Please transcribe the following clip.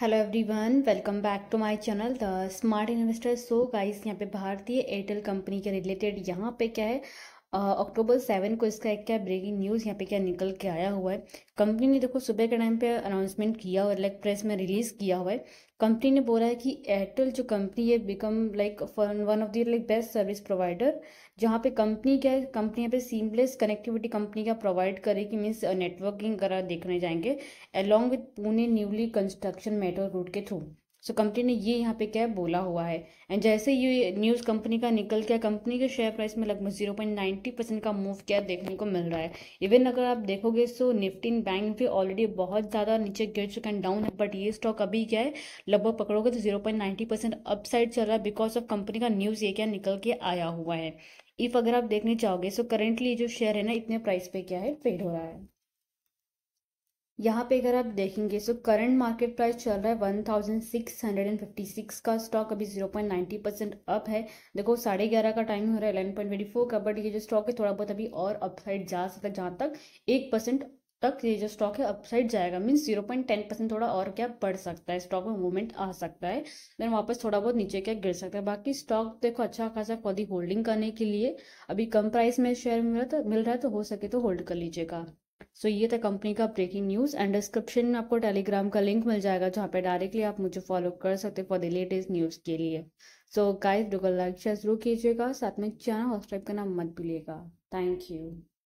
hello everyone welcome back to my channel the smart investor so guys यहाँ पे भारतीय Airtel company के related यहाँ पे क्या है अक्टूबर सेवन को इसका एक क्या ब्रेकिंग न्यूज़ यहाँ पे क्या निकल के आया हुआ है कंपनी ने देखो सुबह के टाइम पे अनाउंसमेंट किया और लाइक प्रेस में रिलीज़ किया हुआ है कंपनी ने बोला है कि एयरटेल जो कंपनी है become like one of the like best service provider जहाँ पे कंपनी क्या है कंपनी यहाँ पे सीमलेस कनेक्टिविटी कंपनी का प्रोवाइड करेगी मीन्स नेटवर्किंग करा देखने जाएंगे along with Pune newly construction metro route के थ्रू सो कंपनी ने ये यहाँ पे क्या बोला हुआ है एंड जैसे ये न्यूज़ कंपनी का निकल गया कंपनी के शेयर प्राइस में लगभग जीरो पॉइंट नाइन्टी परसेंट का मूव क्या देखने को मिल रहा है इवन अगर आप देखोगे सो निफ्टीन बैंक भी ऑलरेडी बहुत ज़्यादा नीचे गिर चुका है डाउन है बट ये स्टॉक अभी क्या है लगभग पकड़ोगे तो जीरो पॉइंट नाइन्टी परसेंट चल रहा है बिकॉज ऑफ कंपनी का न्यूज़ ये क्या निकल के आया हुआ है इफ़ अगर आप देखने चाहोगे सो करेंटली जो शेयर है ना इतने प्राइस पे क्या है ट्रेड हो रहा है यहाँ पे अगर आप देखेंगे सो करंट मार्केट प्राइस चल रहा है one thousand six hundred and fifty six का स्टॉक अभी जीरो पॉइंट परसेंट अप है देखो साढ़े ग्यारह का टाइम हो रहा है इलेवन पॉइंट का बट ये जो स्टॉक है थोड़ा बहुत अभी और अपसाइड जा सकता है जहाँ तक एक परसेंट तक ये जो स्टॉक है अपसाइड जाएगा means zero point ten percent थोड़ा और क्या बढ़ सकता है स्टॉक में मूवमेंट आ सकता है देन वापस थोड़ा बहुत नीचे क्या गिर सकता है बाकी स्टॉक देखो अच्छा खासा खुद ही होल्डिंग करने के लिए अभी कम प्राइस में शेयर मिल रहा तो मिल रहा है तो हो सके तो होल्ड कर लीजिएगा सो so, ये था कंपनी का ब्रेकिंग न्यूज़ एंड डिस्क्रिप्शन में आपको टेलीग्राम का लिंक मिल जाएगा जहाँ पे डायरेक्टली आप मुझे फॉलो कर सकते फॉर द लेटेस्ट न्यूज़ के लिए सो गाइस डोकर लाइक शेयर जरूर कीजिएगा साथ में चैनल सब्सक्राइब करना मत भूलिएगा थैंक यू